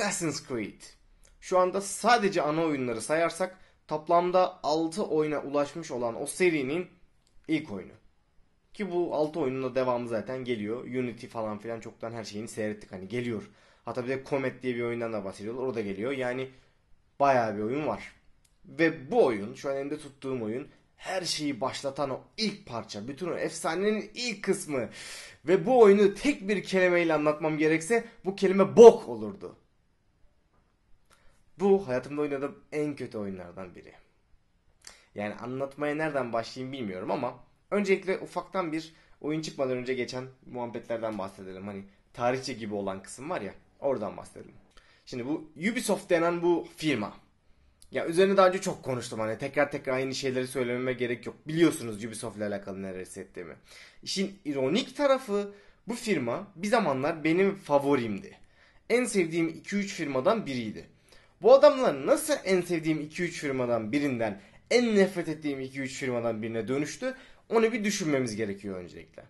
Assassin's Creed. Şu anda sadece ana oyunları sayarsak toplamda 6 oyuna ulaşmış olan o serinin ilk oyunu. Ki bu 6 oyunun da devamı zaten geliyor. Unity falan filan çoktan her şeyini seyrettik hani geliyor. Hatta bir de Comet diye bir oyundan da bahsediyorlar. O da geliyor. Yani bayağı bir oyun var. Ve bu oyun şu an elimde tuttuğum oyun her şeyi başlatan o ilk parça. Bütün o efsanenin ilk kısmı. Ve bu oyunu tek bir kelimeyle anlatmam gerekse bu kelime bok olurdu. Bu hayatımda oynadığım en kötü oyunlardan biri. Yani anlatmaya nereden başlayayım bilmiyorum ama öncelikle ufaktan bir oyun çıkmadan önce geçen muhabbetlerden bahsedelim. Hani tarihçe gibi olan kısım var ya oradan bahsedelim. Şimdi bu Ubisoft denen bu firma. Ya üzerine daha önce çok konuştum hani tekrar tekrar aynı şeyleri söylememe gerek yok. Biliyorsunuz Ubisoft ile alakalı neler hissettiğimi. İşin ironik tarafı bu firma bir zamanlar benim favorimdi. En sevdiğim 2-3 firmadan biriydi. Bu adamlar nasıl en sevdiğim 2-3 firmadan birinden en nefret ettiğim 2-3 firmadan birine dönüştü? Onu bir düşünmemiz gerekiyor öncelikle.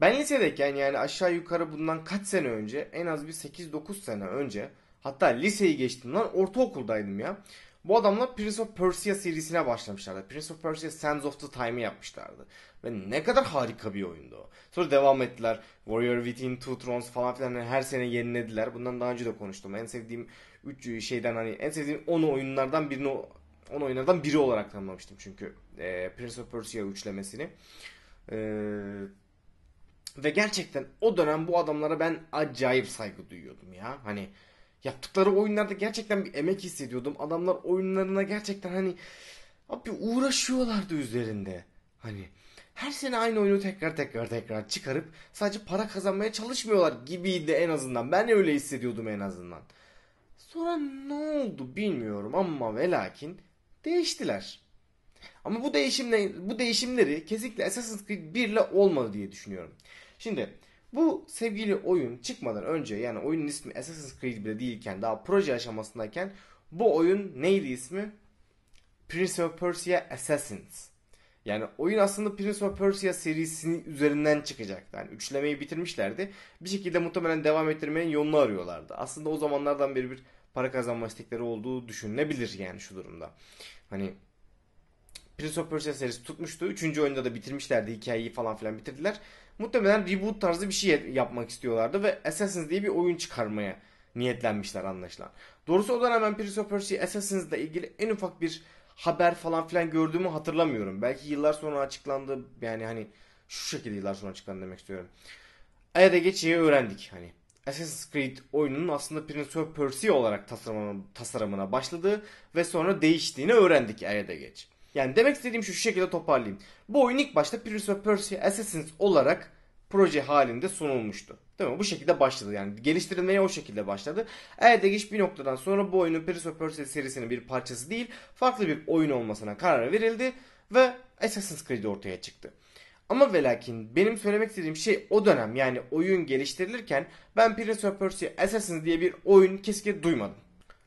Ben lisedeyken yani aşağı yukarı bundan kaç sene önce en az bir 8-9 sene önce hatta liseyi geçtim lan ortaokuldaydım ya. Bu adamla Prince of Persia serisine başlamışlardı. Prince of Persia Sands of the Time'ı yapmışlardı. Ve ne kadar harika bir oyundu o. Sonra devam ettiler. Warrior Within, Two Thrones falan filan hani her sene yenilediler. Bundan daha önce de konuştum. En sevdiğim 3 şeyden hani en sevdiğim 10 oyunlardan birini 10 oyunlardan biri olarak tanımlamıştım çünkü e, Prince of Persia üçlemesini. E, ve gerçekten o dönem bu adamlara ben acayip saygı duyuyordum ya. Hani yaptıkları oyunlarda gerçekten bir emek hissediyordum. Adamlar oyunlarına gerçekten hani abi uğraşıyorlardı üzerinde. Hani her sene aynı oyunu tekrar tekrar tekrar çıkarıp sadece para kazanmaya çalışmıyorlar gibiydi en azından. Ben öyle hissediyordum en azından. Sonra ne oldu bilmiyorum ama velakin değiştiler. Ama bu değişimle bu değişimleri kesinlikle Assassin's Creed 1 ile olmadı diye düşünüyorum. Şimdi bu sevgili oyun çıkmadan önce yani oyunun ismi Assassin's Creed bile değilken daha proje aşamasındayken bu oyun neydi ismi? Prince of Persia Assassins. Yani oyun aslında Prince of Persia serisinin üzerinden çıkacaktı. Yani üçlemeyi bitirmişlerdi. Bir şekilde muhtemelen devam ettirmenin yolunu arıyorlardı. Aslında o zamanlardan beri bir para kazanma istekleri olduğu düşünülebilir yani şu durumda. Hani Prince of Persia serisi tutmuştu. Üçüncü oyunda da bitirmişlerdi. Hikayeyi falan filan bitirdiler. Muhtemelen reboot tarzı bir şey yapmak istiyorlardı ve Assassin's diye bir oyun çıkarmaya niyetlenmişler anlaşılan. Doğrusu o dönem ben Prince of Persia Assassin's ile ilgili en ufak bir haber falan filan gördüğümü hatırlamıyorum. Belki yıllar sonra açıklandı. Yani hani şu şekilde yıllar sonra açıklandı demek istiyorum. Ay'a da geçeyi öğrendik hani. Assassin's Creed oyununun aslında Prince of Persia olarak tasarımına, tasarımına başladığı ve sonra değiştiğini öğrendik arada geç. Yani demek istediğim şu, şu şekilde toparlayayım. Bu oyun ilk başta Prince of Persia Assassins olarak proje halinde sunulmuştu. Değil mi? Bu şekilde başladı yani. Geliştirilmeye o şekilde başladı. Erdegiş bir noktadan sonra bu oyunun Prince of Persia serisinin bir parçası değil, farklı bir oyun olmasına karar verildi ve Assassin's Creed ortaya çıktı. Ama velakin benim söylemek istediğim şey o dönem yani oyun geliştirilirken ben Prince of Persia Assassins diye bir oyun kesinlikle duymadım.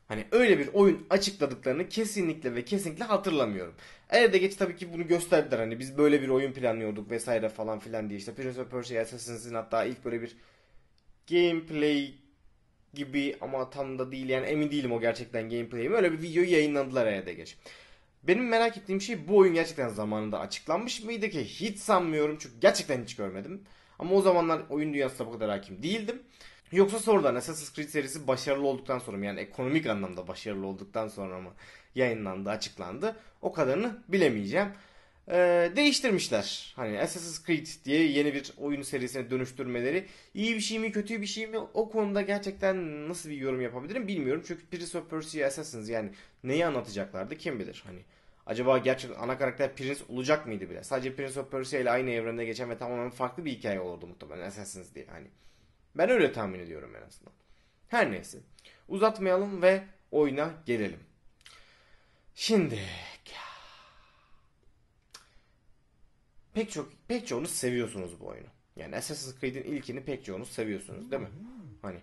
Hani öyle bir oyun açıkladıklarını kesinlikle ve kesinlikle hatırlamıyorum. de geç tabii ki bunu gösterdiler hani biz böyle bir oyun planlıyorduk vesaire falan filan diye işte Prince of Persia Assassins'in hatta ilk böyle bir gameplay gibi ama tam da değil yani emin değilim o gerçekten gameplay mi öyle bir video yayınlandılar yayınladılar de geç. Benim merak ettiğim şey bu oyun gerçekten zamanında açıklanmış mıydı ki hiç sanmıyorum çünkü gerçekten hiç görmedim. Ama o zamanlar oyun dünyasına bu kadar hakim değildim. Yoksa sorular Assassin's Creed serisi başarılı olduktan sonra mı yani ekonomik anlamda başarılı olduktan sonra mı yayınlandı açıklandı o kadarını bilemeyeceğim e, değiştirmişler. Hani Assassin's Creed diye yeni bir oyun serisine dönüştürmeleri iyi bir şey mi kötü bir şey mi o konuda gerçekten nasıl bir yorum yapabilirim bilmiyorum. Çünkü Prince of Persia Assassins yani neyi anlatacaklardı kim bilir hani. Acaba gerçek ana karakter Prince olacak mıydı bile? Sadece Prince of Persia ile aynı evrende geçen ve tamamen farklı bir hikaye olurdu muhtemelen Assassins diye hani. Ben öyle tahmin ediyorum en azından. Her neyse. Uzatmayalım ve oyuna gelelim. Şimdi pek çok pek çoğunuz seviyorsunuz bu oyunu. Yani Assassin's Creed'in ilkini pek çoğunuz seviyorsunuz değil mi? Hmm. Hani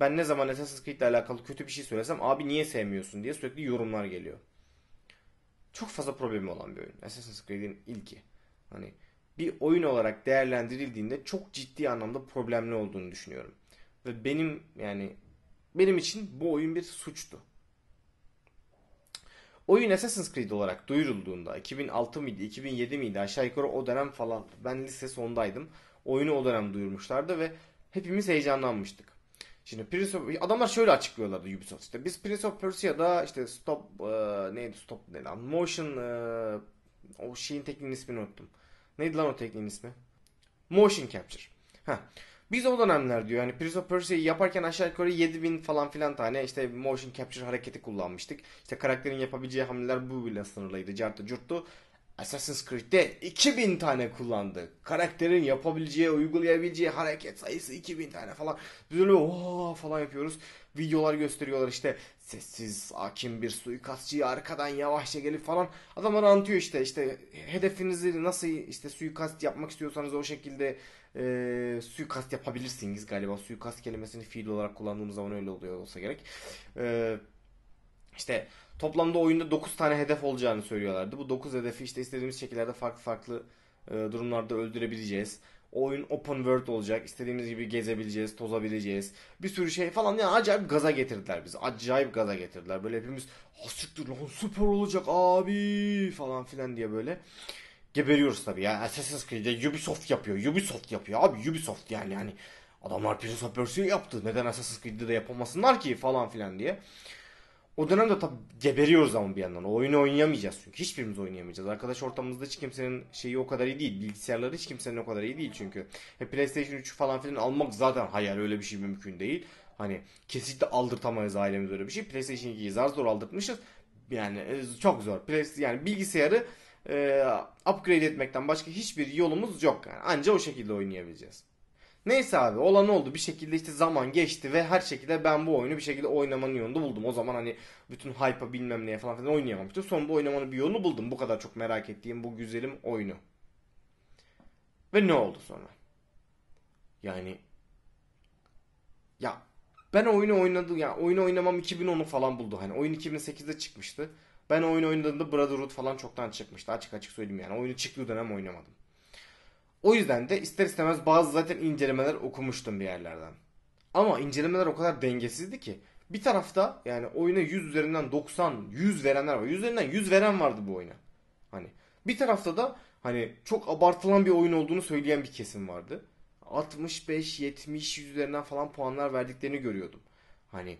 ben ne zaman Assassin's Creed ile alakalı kötü bir şey söylesem abi niye sevmiyorsun diye sürekli yorumlar geliyor. Çok fazla problemi olan bir oyun. Assassin's Creed'in ilki. Hani bir oyun olarak değerlendirildiğinde çok ciddi anlamda problemli olduğunu düşünüyorum. Ve benim yani benim için bu oyun bir suçtu. Oyun Assassin's Creed olarak duyurulduğunda 2006 mıydı 2007 miydi aşağı yukarı o dönem falan ben lise sondaydım. Oyunu o dönem duyurmuşlardı ve hepimiz heyecanlanmıştık. Şimdi Prince of, adamlar şöyle açıklıyorlardı Ubisoft işte biz Prince of Persia'da işte stop e, neydi stop ne lan motion e, o şeyin tekniğinin ismini unuttum. Neydi lan o tekniğin ismi? Motion capture. Heh. Biz o dönemler diyor yani Prince of Persia'yı yaparken aşağı yukarı 7000 falan filan tane işte motion capture hareketi kullanmıştık. İşte karakterin yapabileceği hamleler bu bile sınırlıydı. Cartı curttu. Assassin's Creed'de 2000 tane kullandı. Karakterin yapabileceği, uygulayabileceği hareket sayısı 2000 tane falan. Biz öyle ooo falan yapıyoruz. Videolar gösteriyorlar işte sessiz, hakim bir suikastçıyı arkadan yavaşça gelip falan. Adamlar anlatıyor işte işte hedefinizi nasıl işte suikast yapmak istiyorsanız o şekilde e, suikast yapabilirsiniz galiba. Suikast kelimesini fiil olarak kullandığımız zaman öyle oluyor olsa gerek. E, işte toplamda oyunda 9 tane hedef olacağını söylüyorlardı. Bu 9 hedefi işte istediğimiz şekillerde farklı farklı e, durumlarda öldürebileceğiz. oyun open world olacak. İstediğimiz gibi gezebileceğiz, tozabileceğiz. Bir sürü şey falan yani acayip gaza getirdiler bizi. Acayip gaza getirdiler. Böyle hepimiz siktir lan süper olacak abi falan filan diye böyle geberiyoruz tabii ya. Assassin's Creed'e Ubisoft yapıyor. Ubisoft yapıyor abi Ubisoft yani yani. Adamlar Prince of Persia yaptı. Neden Assassin's Creed'de de yapamasınlar ki falan filan diye. O dönemde tabi geberiyoruz ama bir yandan. O oyunu oynayamayacağız çünkü. Hiçbirimiz oynayamayacağız. Arkadaş ortamımızda hiç kimsenin şeyi o kadar iyi değil. Bilgisayarları hiç kimsenin o kadar iyi değil çünkü. E, PlayStation 3 falan filan almak zaten hayal öyle bir şey mümkün değil. Hani kesinlikle aldırtamayız ailemiz öyle bir şey. PlayStation 2'yi zar zor aldırtmışız. Yani e, çok zor. yani bilgisayarı e, upgrade etmekten başka hiçbir yolumuz yok. Yani anca o şekilde oynayabileceğiz. Neyse abi olan oldu bir şekilde işte zaman geçti ve her şekilde ben bu oyunu bir şekilde oynamanın yolunu buldum. O zaman hani bütün hype'a bilmem neye falan filan oynayamamıştım. Son bu oynamanın bir yolunu buldum. Bu kadar çok merak ettiğim bu güzelim oyunu. Ve ne oldu sonra? Yani ya ben oyunu oynadım ya yani oyunu oynamam 2010'u falan buldu hani oyun 2008'de çıkmıştı. Ben oyun oynadığımda Brotherhood falan çoktan çıkmıştı. Açık açık söyleyeyim yani. Oyunu çıktığı dönem oynamadım. O yüzden de ister istemez bazı zaten incelemeler okumuştum bir yerlerden. Ama incelemeler o kadar dengesizdi ki. Bir tarafta yani oyuna 100 üzerinden 90, 100 verenler var. 100 üzerinden 100 veren vardı bu oyuna. Hani bir tarafta da hani çok abartılan bir oyun olduğunu söyleyen bir kesim vardı. 65, 70 üzerinden falan puanlar verdiklerini görüyordum. Hani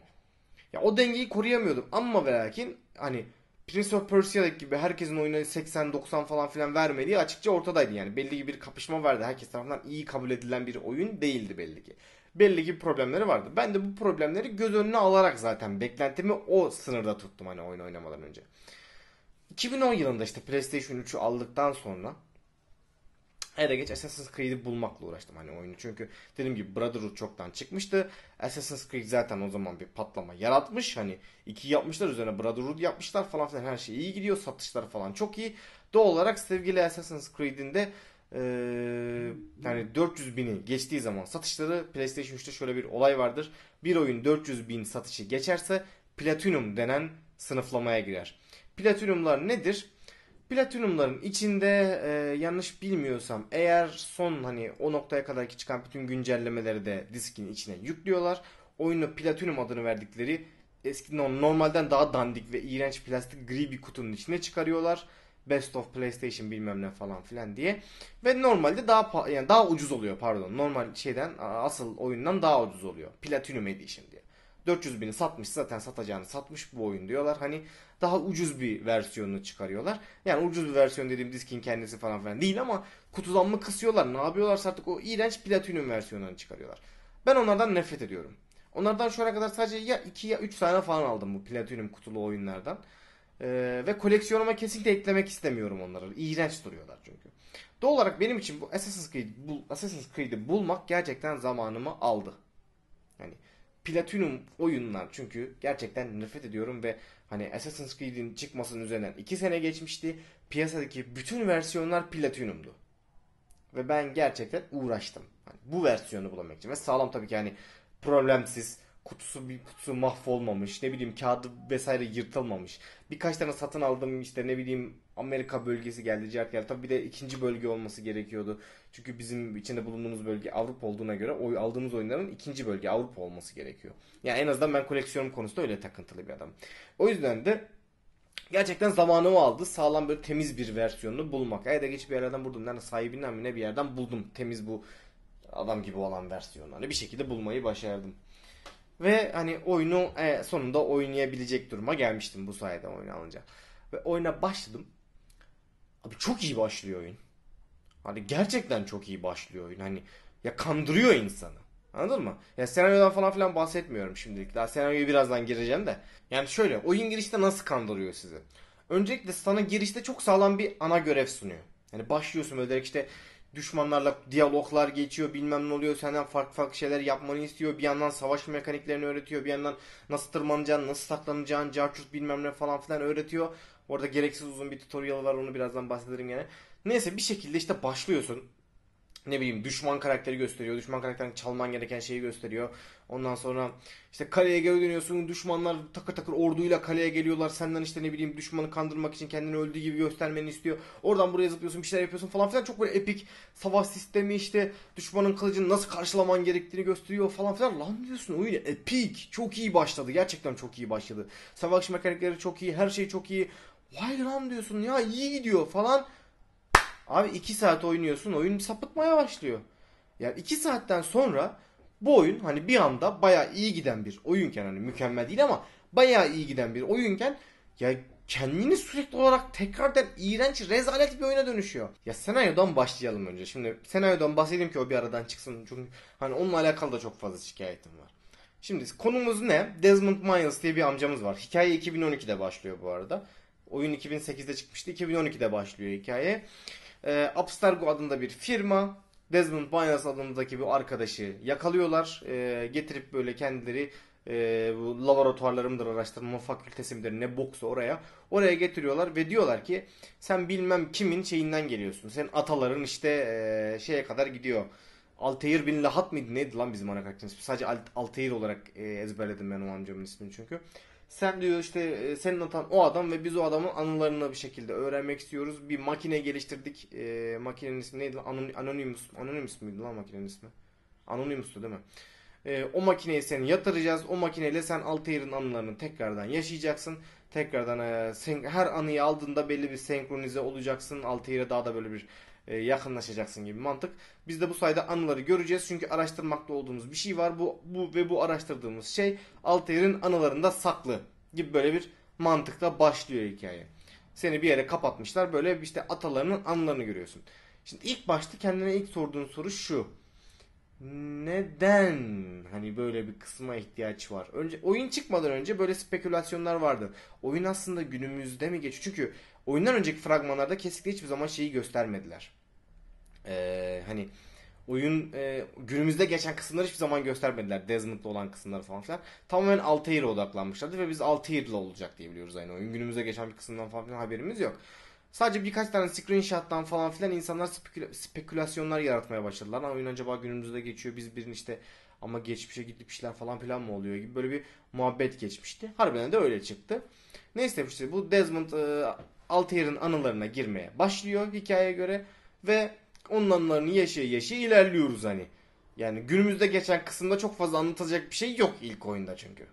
ya o dengeyi koruyamıyordum ama ve lakin hani Prince of Persia gibi herkesin oyuna 80-90 falan filan vermediği açıkça ortadaydı yani. Belli ki bir kapışma vardı. Herkes tarafından iyi kabul edilen bir oyun değildi belli ki. Belli ki problemleri vardı. Ben de bu problemleri göz önüne alarak zaten beklentimi o sınırda tuttum hani oyun oynamadan önce. 2010 yılında işte PlayStation 3'ü aldıktan sonra Ele geç Assassin's Creed'i bulmakla uğraştım hani oyunu. Çünkü dediğim gibi Brotherhood çoktan çıkmıştı. Assassin's Creed zaten o zaman bir patlama yaratmış. Hani iki yapmışlar üzerine Brotherhood yapmışlar falan filan her şey iyi gidiyor. Satışlar falan çok iyi. Doğal olarak sevgili Assassin's Creed'in de ee, yani 400 bini geçtiği zaman satışları PlayStation 3'te şöyle bir olay vardır. Bir oyun 400 bin satışı geçerse Platinum denen sınıflamaya girer. Platinumlar nedir? Platinumların içinde e, yanlış bilmiyorsam eğer son hani o noktaya kadar ki çıkan bütün güncellemeleri de diskin içine yüklüyorlar. Oyunu Platinum adını verdikleri eski normalden daha dandik ve iğrenç plastik gri bir kutunun içine çıkarıyorlar. Best of PlayStation bilmem ne falan filan diye. Ve normalde daha yani daha ucuz oluyor pardon. Normal şeyden asıl oyundan daha ucuz oluyor. Platinum Edition diye. 400 bini satmış zaten satacağını satmış bu oyun diyorlar. Hani daha ucuz bir versiyonunu çıkarıyorlar. Yani ucuz bir versiyon dediğim diskin kendisi falan filan değil ama kutudan mı kısıyorlar ne yapıyorlarsa artık o iğrenç platinum versiyonlarını çıkarıyorlar. Ben onlardan nefret ediyorum. Onlardan şu ana kadar sadece ya 2 ya 3 tane falan aldım bu platinum kutulu oyunlardan. Ee, ve koleksiyonuma kesinlikle eklemek istemiyorum onları. İğrenç duruyorlar çünkü. Doğal olarak benim için bu Assassin's Creed, bu Assassin's Creed'i bulmak gerçekten zamanımı aldı. Yani platinum oyunlar çünkü gerçekten nefret ediyorum ve hani Assassin's Creed'in çıkmasının üzerinden 2 sene geçmişti. Piyasadaki bütün versiyonlar platinumdu. Ve ben gerçekten uğraştım. Hani bu versiyonu bulamak için. Ve sağlam tabii ki hani problemsiz kutusu bir kutusu mahvolmamış. Ne bileyim kağıdı vesaire yırtılmamış. Birkaç tane satın aldım işte ne bileyim Amerika bölgesi geldi. Cert geldi. Tabii bir de ikinci bölge olması gerekiyordu. Çünkü bizim içinde bulunduğumuz bölge Avrupa olduğuna göre oy aldığımız oyunların ikinci bölge Avrupa olması gerekiyor. Yani en azından ben koleksiyonum konusunda öyle takıntılı bir adam. O yüzden de gerçekten zamanımı aldı. Sağlam böyle temiz bir versiyonunu bulmak. Ya da geç bir yerden buldum. Yani sahibinden mi ne bir yerden buldum. Temiz bu adam gibi olan versiyonları bir şekilde bulmayı başardım. Ve hani oyunu e, sonunda oynayabilecek duruma gelmiştim bu sayede oyuna alınca. Ve oyuna başladım. Abi çok iyi başlıyor oyun. Hani gerçekten çok iyi başlıyor oyun. Hani ya kandırıyor insanı. Anladın mı? Ya senaryodan falan filan bahsetmiyorum şimdilik. Daha senaryoyu birazdan gireceğim de. Yani şöyle oyun girişte nasıl kandırıyor sizi? Öncelikle sana girişte çok sağlam bir ana görev sunuyor. Yani başlıyorsun böyle işte düşmanlarla diyaloglar geçiyor bilmem ne oluyor senden farklı farklı şeyler yapmanı istiyor bir yandan savaş mekaniklerini öğretiyor bir yandan nasıl tırmanacağını nasıl saklanacağını carçurt bilmem ne falan filan öğretiyor orada gereksiz uzun bir tutorial var onu birazdan bahsederim gene neyse bir şekilde işte başlıyorsun ne bileyim düşman karakteri gösteriyor. Düşman karakterin çalman gereken şeyi gösteriyor. Ondan sonra işte kaleye geri dönüyorsun. Düşmanlar takır takır orduyla kaleye geliyorlar. Senden işte ne bileyim düşmanı kandırmak için kendini öldüğü gibi göstermeni istiyor. Oradan buraya zıplıyorsun bir şeyler yapıyorsun falan filan. Çok böyle epik savaş sistemi işte düşmanın kılıcını nasıl karşılaman gerektiğini gösteriyor falan filan. Lan diyorsun oyun epik. Çok iyi başladı. Gerçekten çok iyi başladı. Savaş mekanikleri çok iyi. Her şey çok iyi. Vay lan diyorsun ya iyi gidiyor falan. Abi 2 saat oynuyorsun oyun sapıtmaya başlıyor. Yani 2 saatten sonra bu oyun hani bir anda baya iyi giden bir oyunken hani mükemmel değil ama baya iyi giden bir oyunken ya kendini sürekli olarak tekrardan iğrenç rezalet bir oyuna dönüşüyor. Ya senaryodan başlayalım önce. Şimdi senaryodan bahsedeyim ki o bir aradan çıksın. Çünkü hani onunla alakalı da çok fazla şikayetim var. Şimdi konumuz ne? Desmond Miles diye bir amcamız var. Hikaye 2012'de başlıyor bu arada. Oyun 2008'de çıkmıştı. 2012'de başlıyor hikaye. Ee, Abstergo adında bir firma Desmond Miles adındaki bir arkadaşı yakalıyorlar. E, getirip böyle kendileri e, bu laboratuvarları mıdır, araştırma fakültesi ne boksa oraya. Oraya getiriyorlar ve diyorlar ki sen bilmem kimin şeyinden geliyorsun. Sen ataların işte e, şeye kadar gidiyor. Altair bin Lahat mıydı neydi lan bizim ana karakterimiz? Sadece Alt Altair olarak e, ezberledim ben o amcamın ismini çünkü. Sen diyor işte e, senin atan o adam ve biz o adamın anılarını bir şekilde öğrenmek istiyoruz. Bir makine geliştirdik. E, makinenin ismi neydi? Anonymous. Anonymous muydu lan makinenin ismi? Anonymous'tu değil mi? E, o makineyi seni yatıracağız. O makineyle sen Altair'in anılarını tekrardan yaşayacaksın. Tekrardan e, sen, her anıyı aldığında belli bir senkronize olacaksın. Altair'e daha da böyle bir e, yakınlaşacaksın gibi mantık. Biz de bu sayede anıları göreceğiz. Çünkü araştırmakta olduğumuz bir şey var. Bu, bu ve bu araştırdığımız şey Altair'in anılarında saklı gibi böyle bir mantıkla başlıyor hikaye. Seni bir yere kapatmışlar. Böyle işte atalarının anılarını görüyorsun. Şimdi ilk başta kendine ilk sorduğun soru şu. Neden hani böyle bir kısma ihtiyaç var? Önce oyun çıkmadan önce böyle spekülasyonlar vardı. Oyun aslında günümüzde mi geçiyor? Çünkü oyundan önceki fragmanlarda kesinlikle hiçbir zaman şeyi göstermediler ee, hani oyun e, günümüzde geçen kısımları hiçbir zaman göstermediler. Desmond'la olan kısımları falan filan. Tamamen Altair'e odaklanmışlardı ve biz Altair'la olacak diye biliyoruz aynı oyun. Günümüzde geçen bir kısımdan falan filan haberimiz yok. Sadece birkaç tane screenshot'tan falan filan insanlar spekül- spekülasyonlar yaratmaya başladılar. Ama oyun acaba günümüzde geçiyor. Biz birini işte ama geçmişe gidip işler falan filan mı oluyor gibi böyle bir muhabbet geçmişti. Harbiden de öyle çıktı. Neyse işte bu Desmond e, Altair'in anılarına girmeye başlıyor hikayeye göre ve onlanlarını yaşa yaşa ilerliyoruz hani. Yani günümüzde geçen kısımda çok fazla anlatacak bir şey yok ilk oyunda çünkü.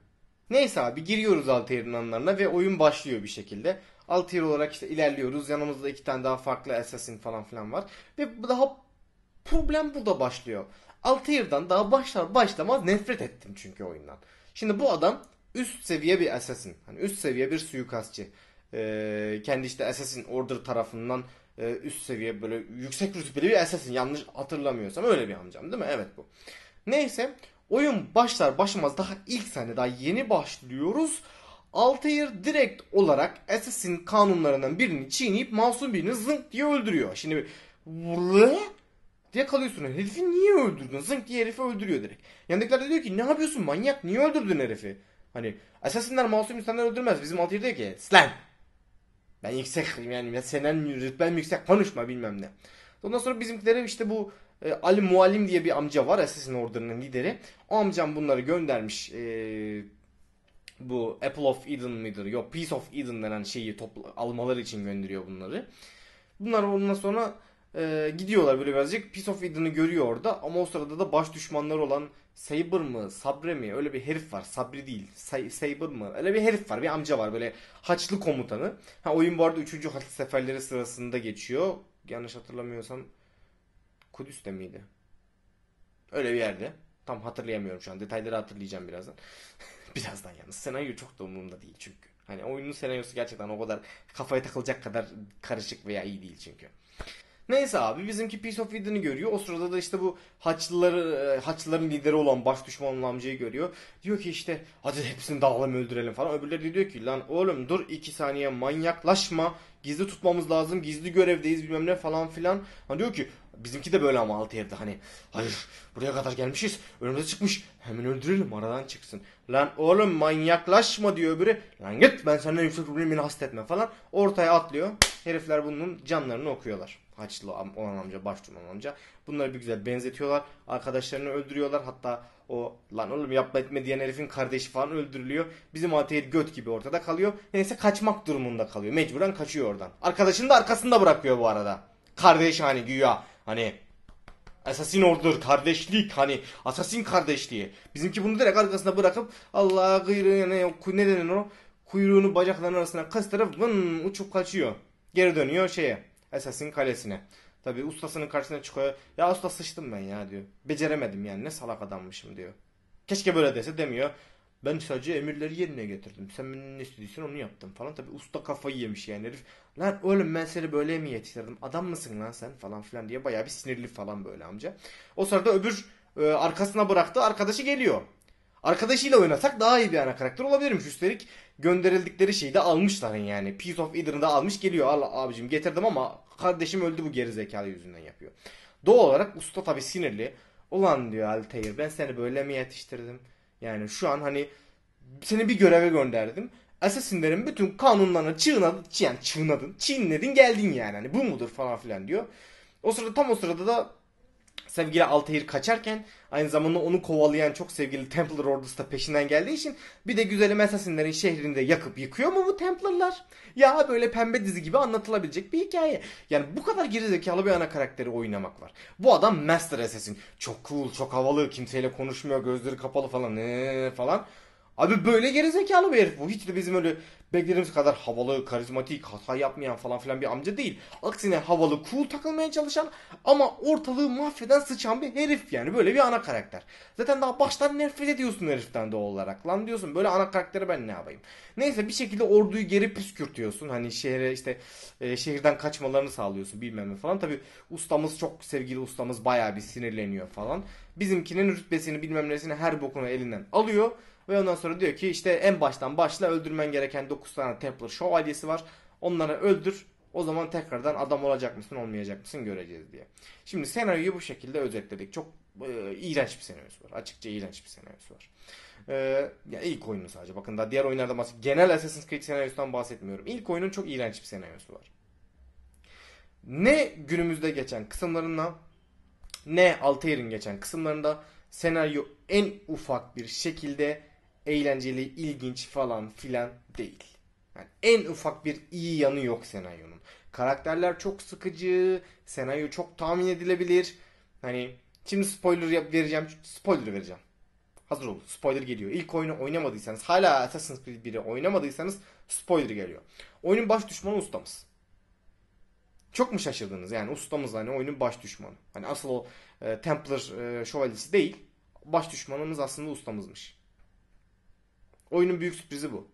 Neyse abi giriyoruz Altair'in anlarına ve oyun başlıyor bir şekilde. Altair olarak işte ilerliyoruz. Yanımızda iki tane daha farklı Assassin falan filan var. Ve daha problem burada başlıyor. Altair'dan daha başlar başlamaz nefret ettim çünkü oyundan. Şimdi bu adam üst seviye bir Assassin. Hani üst seviye bir suikastçı. Ee, kendi işte Assassin Order tarafından e, üst seviye böyle yüksek rütbeli bir assassin yanlış hatırlamıyorsam öyle bir amcam değil mi? Evet bu. Neyse oyun başlar başlamaz daha ilk sene daha yeni başlıyoruz. Altair direkt olarak Assassin kanunlarından birini çiğneyip masum birini zınk diye öldürüyor. Şimdi ne? diye kalıyorsun. Herifi niye öldürdün? Zınk diye herifi öldürüyor direkt. Yanındakiler de diyor ki ne yapıyorsun manyak niye öldürdün herifi? Hani Assassin'ler masum insanları öldürmez. Bizim Altair diyor ki slam ben yüksek yani senin rütbem yüksek konuşma bilmem ne. Ondan sonra bizimkilere işte bu e, Ali Muallim diye bir amca var Assassin Order'ın lideri. O amcam bunları göndermiş e, bu Apple of Eden midir? Yok Piece of Eden denen şeyi topla, almaları için gönderiyor bunları. Bunlar ondan sonra ee, gidiyorlar böyle birazcık. Peace of Eden'ı görüyor orada ama o sırada da baş düşmanları olan Saber mı Sabre mi öyle bir herif var. Sabri değil. Say Saber mı? Öyle bir herif var. Bir amca var böyle Haçlı komutanı. Ha, oyun bu arada 3. Haçlı seferleri sırasında geçiyor. Yanlış hatırlamıyorsam Kudüs'te miydi? Öyle bir yerde. Tam hatırlayamıyorum şu an. Detayları hatırlayacağım birazdan. birazdan yalnız. Senaryo çok da umurumda değil çünkü. Hani oyunun senaryosu gerçekten o kadar kafaya takılacak kadar karışık veya iyi değil çünkü. Neyse abi bizimki Peace of Eden'i görüyor. O sırada da işte bu Haçlıları, e, Haçlıların lideri olan baş düşman olan amcayı görüyor. Diyor ki işte hadi hepsini dağılalım öldürelim falan. Öbürleri de diyor ki lan oğlum dur iki saniye manyaklaşma. Gizli tutmamız lazım. Gizli görevdeyiz bilmem ne falan filan. Hani diyor ki bizimki de böyle ama altı evde hani hayır buraya kadar gelmişiz önümüze çıkmış hemen öldürelim aradan çıksın. Lan oğlum manyaklaşma diyor öbürü. Lan git ben senden yüksek rublim beni hastetme falan. Ortaya atlıyor. Herifler bunun canlarını okuyorlar. Haçlı olan amca, Başturman amca. Bunları bir güzel benzetiyorlar. Arkadaşlarını öldürüyorlar. Hatta o lan oğlum yapma etme diyen herifin kardeşi falan öldürülüyor. Bizim Ateyir göt gibi ortada kalıyor. Neyse kaçmak durumunda kalıyor. Mecburen kaçıyor oradan. Arkadaşını da arkasında bırakıyor bu arada. Kardeş hani güya hani Assassin ordudur kardeşlik hani Assassin kardeşliği. Bizimki bunu direkt arkasına bırakıp Allah gıyrığını ne, ne denir o kuyruğunu bacakların arasına kastırıp vın uçup kaçıyor. Geri dönüyor şeye Esas'ın kalesine. Tabi ustasının karşısına çıkıyor. Ya usta sıçtım ben ya diyor. Beceremedim yani ne salak adammışım diyor. Keşke böyle dese demiyor. Ben sadece emirleri yerine getirdim. Sen ne istediysen onu yaptım falan. Tabi usta kafayı yemiş yani herif. Lan oğlum ben seni böyle mi yetiştirdim? Adam mısın lan sen falan filan diye baya bir sinirli falan böyle amca. O sırada öbür e, arkasına bıraktı arkadaşı geliyor. Arkadaşıyla oynasak daha iyi bir ana karakter olabilirmiş. Üstelik gönderildikleri şeyi de almışların yani. Piece of Eden'ı da almış geliyor. Allah abicim getirdim ama kardeşim öldü bu gerizekalı yüzünden yapıyor. Doğal olarak usta tabi sinirli. Ulan diyor Altair ben seni böyle mi yetiştirdim? Yani şu an hani seni bir göreve gönderdim. Assassin'lerin bütün kanunlarına çiğnadın, yani çiğnadın, çiğnedin geldin yani. Hani bu mudur falan filan diyor. O sırada tam o sırada da sevgili Altair kaçarken aynı zamanda onu kovalayan çok sevgili Templar ordusu da peşinden geldiği için bir de güzelim Assassin'lerin şehrini de yakıp yıkıyor mu bu Templarlar? Ya böyle pembe dizi gibi anlatılabilecek bir hikaye. Yani bu kadar gerizekalı bir ana karakteri oynamak var. Bu adam Master Assassin. Çok cool, çok havalı, kimseyle konuşmuyor, gözleri kapalı falan ee, falan. Abi böyle gerizekalı bir herif bu. Hiç de bizim öyle beklediğimiz kadar havalı, karizmatik, hata yapmayan falan filan bir amca değil. Aksine havalı, cool takılmaya çalışan ama ortalığı mahveden sıçan bir herif yani. Böyle bir ana karakter. Zaten daha baştan nefret ediyorsun heriften doğal olarak. Lan diyorsun böyle ana karakteri ben ne yapayım. Neyse bir şekilde orduyu geri püskürtüyorsun. Hani şehre işte e, şehirden kaçmalarını sağlıyorsun bilmem ne falan. Tabi ustamız çok sevgili ustamız baya bir sinirleniyor falan. Bizimkinin rütbesini bilmem nesini her bokunu elinden alıyor. Ve ondan sonra diyor ki işte en baştan başla öldürmen gereken 9 tane Templar şövalyesi var. Onları öldür. O zaman tekrardan adam olacak mısın olmayacak mısın göreceğiz diye. Şimdi senaryoyu bu şekilde özetledik. Çok e, iğrenç bir senaryosu var. Açıkça iğrenç bir senaryosu var. E, ya ilk oyunun sadece bakın daha diğer oyunlarda bahsediyorum. Genel Assassin's Creed senaryosundan bahsetmiyorum. İlk oyunun çok iğrenç bir senaryosu var. Ne günümüzde geçen kısımlarında ne Altair'in geçen kısımlarında senaryo en ufak bir şekilde eğlenceli, ilginç falan filan değil. Yani en ufak bir iyi yanı yok senaryonun. Karakterler çok sıkıcı, senaryo çok tahmin edilebilir. Hani şimdi spoiler yap vereceğim, spoiler vereceğim. Hazır olun, spoiler geliyor. İlk oyunu oynamadıysanız, hala Assassin's Creed 1'i oynamadıysanız spoiler geliyor. Oyunun baş düşmanı ustamız. Çok mu şaşırdınız? Yani ustamız hani oyunun baş düşmanı. Hani asıl o e, Templar e, şövalyesi değil. Baş düşmanımız aslında ustamızmış. Oyunun büyük sürprizi bu.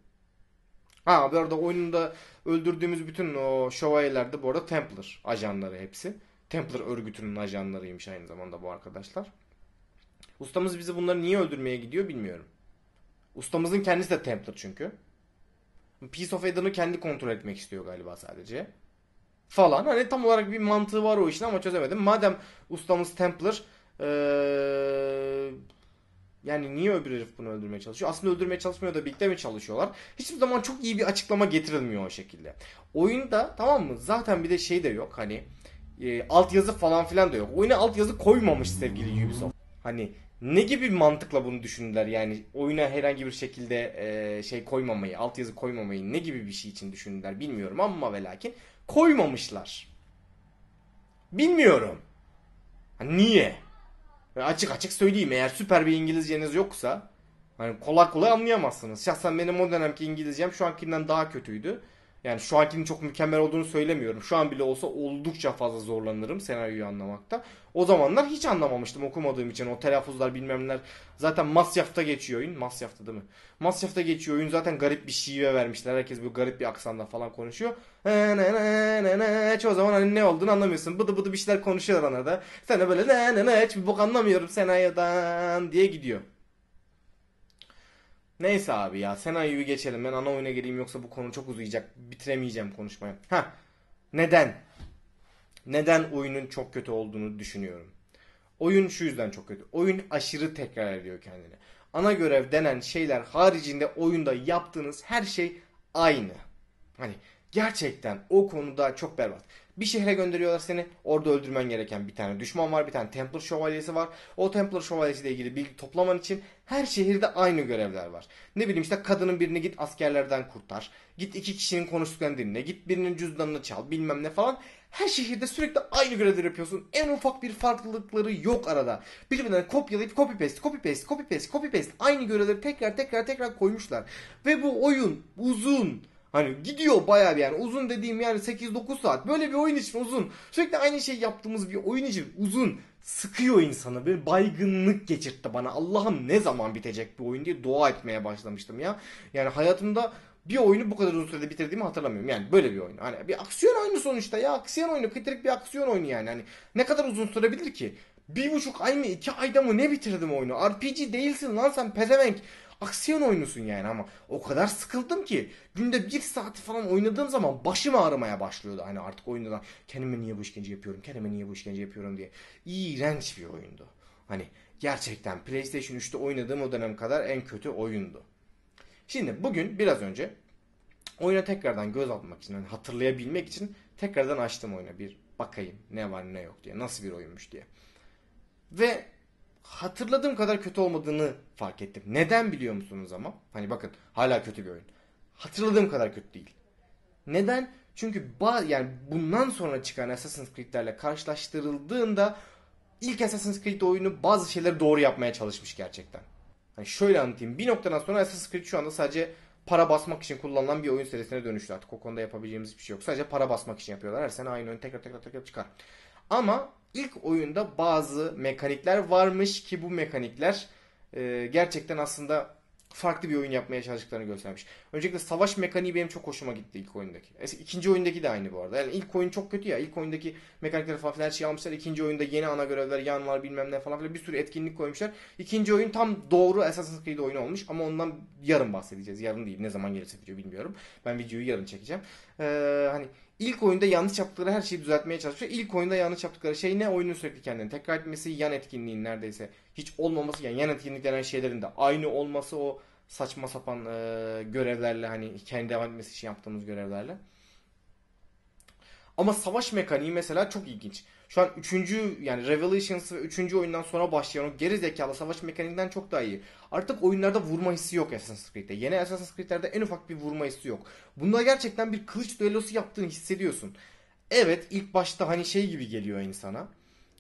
Ha bu arada oyununda öldürdüğümüz bütün o şövalyeler de bu arada Templar ajanları hepsi. Templar örgütünün ajanlarıymış aynı zamanda bu arkadaşlar. Ustamız bizi bunları niye öldürmeye gidiyor bilmiyorum. Ustamızın kendisi de Templar çünkü. Peace of Eden'ı kendi kontrol etmek istiyor galiba sadece. Falan. Hani tam olarak bir mantığı var o işin ama çözemedim. Madem ustamız Templar ee, yani niye öbür herif bunu öldürmeye çalışıyor? Aslında öldürmeye çalışmıyor da birlikte mi çalışıyorlar? Hiçbir zaman çok iyi bir açıklama getirilmiyor o şekilde. Oyunda tamam mı? Zaten bir de şey de yok hani e, yazı falan filan da yok. Oyuna yazı koymamış sevgili Ubisoft. Hani ne gibi mantıkla bunu düşündüler yani oyuna herhangi bir şekilde e, şey koymamayı, alt yazı koymamayı ne gibi bir şey için düşündüler bilmiyorum ama velakin koymamışlar. Bilmiyorum. Ha, hani niye? Ve açık açık söyleyeyim eğer süper bir İngilizceniz yoksa hani kolay kolay anlayamazsınız. Şahsen benim o dönemki İngilizcem şu ankinden daha kötüydü. Yani şu ankinin çok mükemmel olduğunu söylemiyorum. Şu an bile olsa oldukça fazla zorlanırım senaryoyu anlamakta. O zamanlar hiç anlamamıştım okumadığım için. O telaffuzlar bilmemler. Zaten Masyaf'ta geçiyor oyun. Masyaf'ta değil mi? Masyaf'ta geçiyor oyun. Zaten garip bir şive vermişler. Herkes bu garip bir aksanda falan konuşuyor. Ne ne ne ne ne. Çoğu zaman hani ne olduğunu anlamıyorsun. Bıdı bıdı bir şeyler konuşuyorlar anada. Sen de böyle ne ne ne hiç bok anlamıyorum senaryodan diye gidiyor. Neyse abi ya senaryoyu geçelim. Ben ana oyuna gireyim yoksa bu konu çok uzayacak. Bitiremeyeceğim konuşmayı. Ha. Neden? Neden oyunun çok kötü olduğunu düşünüyorum. Oyun şu yüzden çok kötü. Oyun aşırı tekrar ediyor kendini. Ana görev denen şeyler haricinde oyunda yaptığınız her şey aynı. Hani gerçekten o konuda çok berbat. Bir şehre gönderiyorlar seni. Orada öldürmen gereken bir tane düşman var. Bir tane Templar şövalyesi var. O Templar şövalyesi ile ilgili bilgi toplaman için her şehirde aynı görevler var. Ne bileyim işte kadının birini git askerlerden kurtar. Git iki kişinin konuştuklarını dinle. Git birinin cüzdanını çal bilmem ne falan. Her şehirde sürekli aynı görevleri yapıyorsun. En ufak bir farklılıkları yok arada. Birbirinden kopyalayıp copy paste, copy paste, copy paste, copy paste. Aynı görevleri tekrar tekrar tekrar koymuşlar. Ve bu oyun uzun Hani gidiyor bayağı bir yani uzun dediğim yani 8-9 saat. Böyle bir oyun için uzun. Sürekli aynı şey yaptığımız bir oyun için uzun. Sıkıyor insanı. Bir baygınlık geçirtti bana. Allah'ım ne zaman bitecek bu oyun diye dua etmeye başlamıştım ya. Yani hayatımda bir oyunu bu kadar uzun sürede bitirdiğimi hatırlamıyorum. Yani böyle bir oyun. Hani bir aksiyon oyunu sonuçta ya. Aksiyon oyunu. Kıtırık bir aksiyon oyunu yani. Hani ne kadar uzun sürebilir ki? Bir buçuk ay mı iki ayda mı ne bitirdim oyunu? RPG değilsin lan sen pezevenk aksiyon oyunusun yani ama o kadar sıkıldım ki günde bir saati falan oynadığım zaman başım ağrımaya başlıyordu. Hani artık oyundan kendime niye bu işkence yapıyorum, kendime niye bu işkence yapıyorum diye. İğrenç bir oyundu. Hani gerçekten PlayStation 3'te oynadığım o dönem kadar en kötü oyundu. Şimdi bugün biraz önce oyuna tekrardan göz atmak için, hani hatırlayabilmek için tekrardan açtım oyuna bir bakayım ne var ne yok diye, nasıl bir oyunmuş diye. Ve hatırladığım kadar kötü olmadığını fark ettim. Neden biliyor musunuz ama? Hani bakın hala kötü bir oyun. Hatırladığım kadar kötü değil. Neden? Çünkü bazı yani bundan sonra çıkan Assassin's Creed'lerle karşılaştırıldığında ilk Assassin's Creed oyunu bazı şeyleri doğru yapmaya çalışmış gerçekten. Hani şöyle anlatayım. Bir noktadan sonra Assassin's Creed şu anda sadece para basmak için kullanılan bir oyun serisine dönüştü artık. O konuda yapabileceğimiz hiçbir şey yok. Sadece para basmak için yapıyorlar. Her sene aynı oyun tekrar tekrar tekrar çıkar. Ama ilk oyunda bazı mekanikler varmış ki bu mekanikler e, gerçekten aslında farklı bir oyun yapmaya çalıştıklarını göstermiş. Öncelikle savaş mekaniği benim çok hoşuma gitti ilk oyundaki. E, ikinci oyundaki de aynı bu arada. Yani ilk oyun çok kötü ya. İlk oyundaki mekanikleri falan her şeyi almışlar. İkinci oyunda yeni ana görevler, yanlar, bilmem ne falan filan bir sürü etkinlik koymuşlar. İkinci oyun tam doğru Assassin's Creed oyunu olmuş ama ondan yarın bahsedeceğiz. Yarın değil ne zaman gelirse video bilmiyorum. Ben videoyu yarın çekeceğim. Ee, hani İlk oyunda yanlış yaptıkları her şeyi düzeltmeye çalışıyor. İlk oyunda yanlış yaptıkları şey ne? Oyunun sürekli kendini tekrar etmesi, yan etkinliğin neredeyse hiç olmaması. Yani yan etkinlik denen şeylerin de aynı olması o saçma sapan e, görevlerle hani kendi devam etmesi için yaptığımız görevlerle. Ama savaş mekaniği mesela çok ilginç şu an 3. yani Revelations ve 3. oyundan sonra başlayan o geri zekalı savaş mekaniğinden çok daha iyi. Artık oyunlarda vurma hissi yok Assassin's Creed'de. Yeni Assassin's Creed'lerde en ufak bir vurma hissi yok. Bunda gerçekten bir kılıç düellosu yaptığını hissediyorsun. Evet ilk başta hani şey gibi geliyor insana.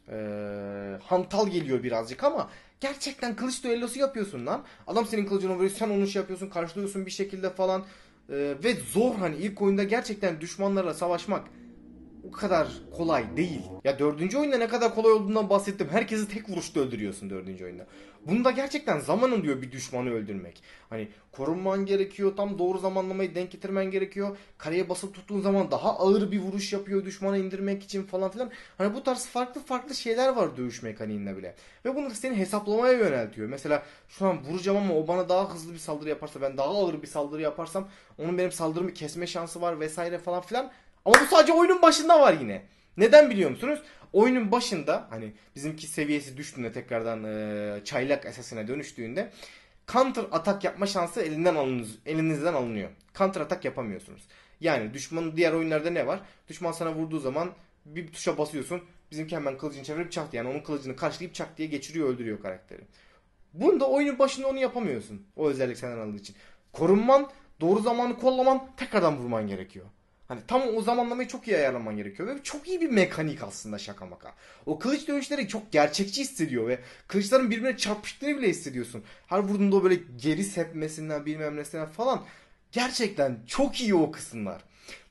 Ee, hantal geliyor birazcık ama gerçekten kılıç düellosu yapıyorsun lan. Adam senin kılıcını vuruyor sen onun şey yapıyorsun karşılıyorsun bir şekilde falan. Ee, ve zor hani ilk oyunda gerçekten düşmanlarla savaşmak o kadar kolay değil. Ya dördüncü oyunda ne kadar kolay olduğundan bahsettim. Herkesi tek vuruşta öldürüyorsun dördüncü oyunda. Bunda gerçekten zaman diyor bir düşmanı öldürmek. Hani korunman gerekiyor, tam doğru zamanlamayı denk getirmen gerekiyor. Kareye basıp tuttuğun zaman daha ağır bir vuruş yapıyor düşmanı indirmek için falan filan. Hani bu tarz farklı farklı şeyler var dövüş mekaniğinde bile. Ve bunları seni hesaplamaya yöneltiyor. Mesela şu an vuracağım ama o bana daha hızlı bir saldırı yaparsa, ben daha ağır bir saldırı yaparsam onun benim saldırımı kesme şansı var vesaire falan filan ama bu sadece oyunun başında var yine. Neden biliyor musunuz? Oyunun başında hani bizimki seviyesi düştüğünde tekrardan e, çaylak esasına dönüştüğünde counter atak yapma şansı elinden alınız, elinizden alınıyor. Counter atak yapamıyorsunuz. Yani düşmanın diğer oyunlarda ne var? Düşman sana vurduğu zaman bir tuşa basıyorsun. Bizimki hemen kılıcını çevirip çat yani onun kılıcını karşılayıp çak diye geçiriyor öldürüyor karakteri. Bunda oyunun başında onu yapamıyorsun. O özellik senden alındığı için. Korunman, doğru zamanı kollaman, tekrardan vurman gerekiyor. Hani tam o zamanlamayı çok iyi ayarlaman gerekiyor ve çok iyi bir mekanik aslında şaka maka. O kılıç dönüşleri çok gerçekçi hissediyor ve kılıçların birbirine çarpıştığını bile hissediyorsun. Her vurduğunda o böyle geri sepmesinden bilmem nesinden falan. Gerçekten çok iyi o kısımlar.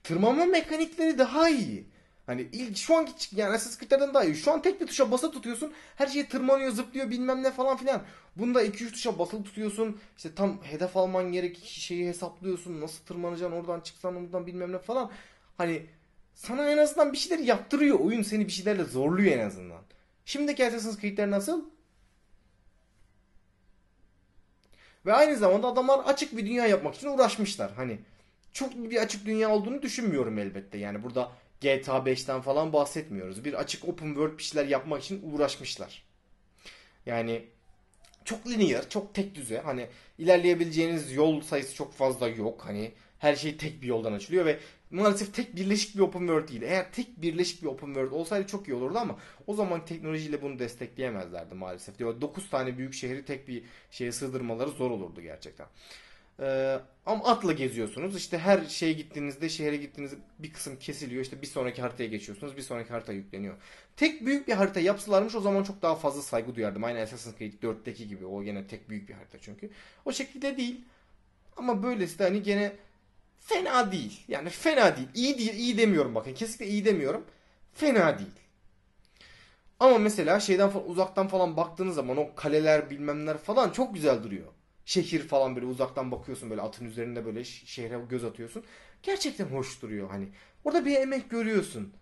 Tırmanma mekanikleri daha iyi. Hani ilk şu anki yani Assassin's Creed'lerden daha iyi. Şu an tek bir tuşa basa tutuyorsun. Her şey tırmanıyor, zıplıyor, bilmem ne falan filan. Bunda 2-3 tuşa basılı tutuyorsun. İşte tam hedef alman gerek şeyi hesaplıyorsun. Nasıl tırmanacaksın oradan çıksan oradan bilmem ne falan. Hani sana en azından bir şeyler yaptırıyor. Oyun seni bir şeylerle zorluyor en azından. Şimdiki Assassin's Creed'ler nasıl? Ve aynı zamanda adamlar açık bir dünya yapmak için uğraşmışlar. Hani çok bir açık dünya olduğunu düşünmüyorum elbette. Yani burada GTA 5'ten falan bahsetmiyoruz. Bir açık open world bir şeyler yapmak için uğraşmışlar. Yani çok lineer, çok tek düze. Hani ilerleyebileceğiniz yol sayısı çok fazla yok. Hani her şey tek bir yoldan açılıyor ve maalesef tek birleşik bir open world değil. Eğer tek birleşik bir open world olsaydı çok iyi olurdu ama o zaman teknolojiyle bunu destekleyemezlerdi maalesef. Diyor 9 tane büyük şehri tek bir şeye sığdırmaları zor olurdu gerçekten. Ee, ama atla geziyorsunuz. İşte her şeye gittiğinizde, şehre gittiğinizde bir kısım kesiliyor. İşte bir sonraki haritaya geçiyorsunuz. Bir sonraki harita yükleniyor. Tek büyük bir harita yapsalarmış o zaman çok daha fazla saygı duyardım. Aynı Assassin's Creed 4'teki gibi. O gene tek büyük bir harita çünkü. O şekilde değil. Ama böylesi de hani gene fena değil. Yani fena değil. İyi değil, iyi demiyorum bakın. Kesinlikle iyi demiyorum. Fena değil. Ama mesela şeyden uzaktan falan baktığınız zaman o kaleler bilmemler falan çok güzel duruyor şehir falan böyle uzaktan bakıyorsun böyle atın üzerinde böyle şehre göz atıyorsun. Gerçekten hoş duruyor hani. Orada bir emek görüyorsun.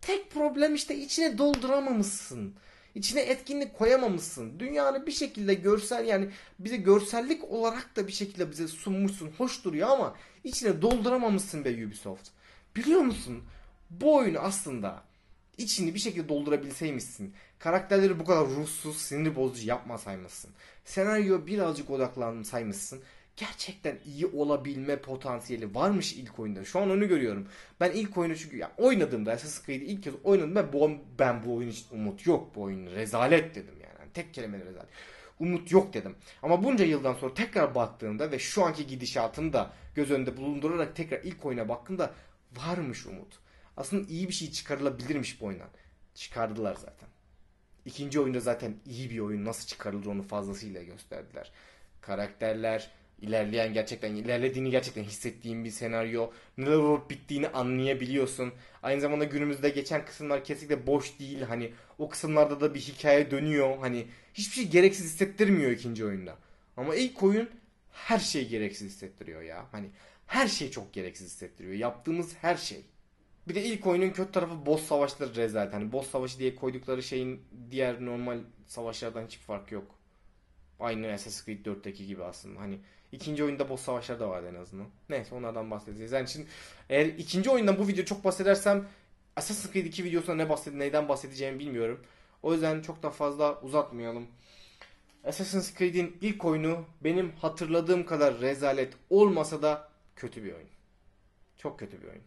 Tek problem işte içine dolduramamışsın. İçine etkinlik koyamamışsın. Dünyanı bir şekilde görsel yani bize görsellik olarak da bir şekilde bize sunmuşsun. Hoş duruyor ama içine dolduramamışsın be Ubisoft. Biliyor musun? Bu oyun aslında İçini bir şekilde doldurabilseymişsin. Karakterleri bu kadar ruhsuz, sinir bozucu yapmasaymışsın. Senaryo birazcık odaklansaymışsın. Gerçekten iyi olabilme potansiyeli varmış ilk oyunda. Şu an onu görüyorum. Ben ilk oyunu çünkü ya oynadığımda Assassin's Creed'i ilk kez oynadım ben, ben bu oyun için umut yok bu oyun. Rezalet dedim yani. yani tek kelimeyle rezalet umut yok dedim. Ama bunca yıldan sonra tekrar baktığımda ve şu anki gidişatını da göz önünde bulundurarak tekrar ilk oyuna baktığımda varmış umut aslında iyi bir şey çıkarılabilirmiş bu oyundan. Çıkardılar zaten. İkinci oyunda zaten iyi bir oyun nasıl çıkarılır onu fazlasıyla gösterdiler. Karakterler, ilerleyen gerçekten ilerlediğini gerçekten hissettiğin bir senaryo. Neler olup bittiğini anlayabiliyorsun. Aynı zamanda günümüzde geçen kısımlar kesinlikle boş değil. Hani o kısımlarda da bir hikaye dönüyor. Hani hiçbir şey gereksiz hissettirmiyor ikinci oyunda. Ama ilk oyun her şey gereksiz hissettiriyor ya. Hani her şey çok gereksiz hissettiriyor. Yaptığımız her şey. Bir de ilk oyunun kötü tarafı boss savaşları rezalet. Hani boss savaşı diye koydukları şeyin diğer normal savaşlardan hiçbir fark yok. Aynı Assassin's Creed 4'teki gibi aslında. Hani ikinci oyunda boss savaşları da vardı en azından. Neyse onlardan bahsedeceğiz. Yani şimdi eğer ikinci oyundan bu video çok bahsedersem Assassin's Creed 2 videosunda ne bahsedi, neyden bahsedeceğimi bilmiyorum. O yüzden çok da fazla uzatmayalım. Assassin's Creed'in ilk oyunu benim hatırladığım kadar rezalet olmasa da kötü bir oyun. Çok kötü bir oyun.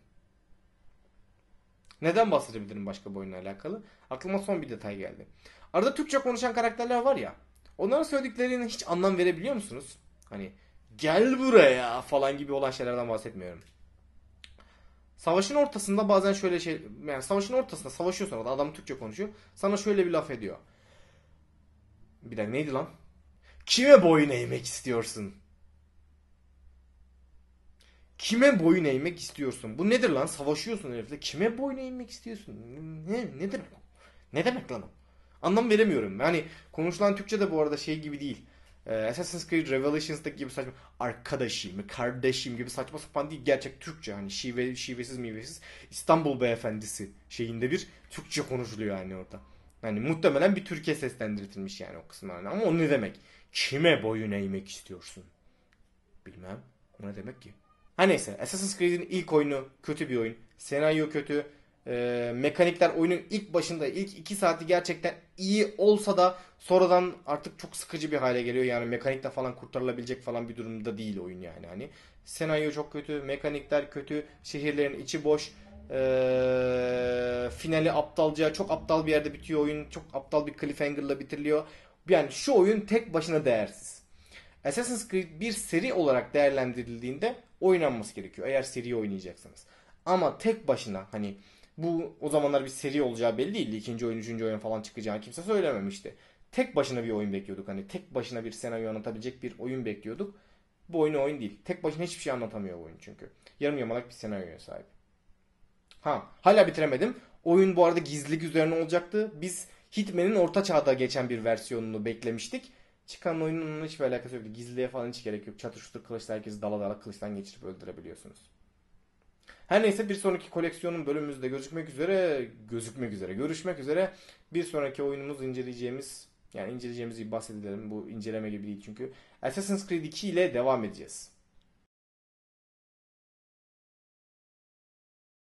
Neden bahsedebilirim başka bu oyunla alakalı? Aklıma son bir detay geldi. Arada Türkçe konuşan karakterler var ya. Onların söylediklerine hiç anlam verebiliyor musunuz? Hani gel buraya falan gibi olan şeylerden bahsetmiyorum. Savaşın ortasında bazen şöyle şey yani savaşın ortasında savaşıyorsun orada adam Türkçe konuşuyor. Sana şöyle bir laf ediyor. Bir dakika neydi lan? Kime boyun eğmek istiyorsun? Kime boyun eğmek istiyorsun? Bu nedir lan? Savaşıyorsun herifle. Kime boyun eğmek istiyorsun? Ne, nedir? demek? Ne demek lan o? Anlam veremiyorum. Yani konuşulan Türkçe de bu arada şey gibi değil. Ee, Assassin's Creed Revelations'daki gibi saçma arkadaşım, kardeşim gibi saçma sapan değil. Gerçek Türkçe hani şive, şivesiz mivesiz İstanbul beyefendisi şeyinde bir Türkçe konuşuluyor yani orada. Yani muhtemelen bir Türkiye seslendirilmiş yani o kısmı. Yani. Ama o ne demek? Kime boyun eğmek istiyorsun? Bilmem. O ne demek ki? Her neyse Assassin's Creed'in ilk oyunu kötü bir oyun. Senaryo kötü. E, mekanikler oyunun ilk başında ilk 2 saati gerçekten iyi olsa da sonradan artık çok sıkıcı bir hale geliyor. Yani mekanikle falan kurtarılabilecek falan bir durumda değil oyun yani. Hani senaryo çok kötü, mekanikler kötü, şehirlerin içi boş. Ee, finali aptalca çok aptal bir yerde bitiyor oyun. Çok aptal bir cliffhanger'la bitiriliyor. Yani şu oyun tek başına değersiz. Assassin's Creed bir seri olarak değerlendirildiğinde oynanması gerekiyor eğer seri oynayacaksanız. Ama tek başına hani bu o zamanlar bir seri olacağı belli değildi. İkinci oyun, üçüncü oyun falan çıkacağını kimse söylememişti. Tek başına bir oyun bekliyorduk. Hani tek başına bir senaryo anlatabilecek bir oyun bekliyorduk. Bu oyun oyun değil. Tek başına hiçbir şey anlatamıyor bu oyun çünkü. Yarım yamalak bir senaryoya sahip. Ha, hala bitiremedim. Oyun bu arada gizlilik üzerine olacaktı. Biz Hitman'in orta çağda geçen bir versiyonunu beklemiştik çıkan oyunun hiçbir alakası yok. Gizliye falan hiç gerek yok. Çatı şutur kılıçla herkesi dala dala kılıçtan geçirip öldürebiliyorsunuz. Her neyse bir sonraki koleksiyonun bölümümüzde gözükmek üzere, gözükmek üzere, görüşmek üzere. Bir sonraki oyunumuz inceleyeceğimiz, yani inceleyeceğimizi bahsedelim. Bu inceleme gibi değil çünkü. Assassin's Creed 2 ile devam edeceğiz.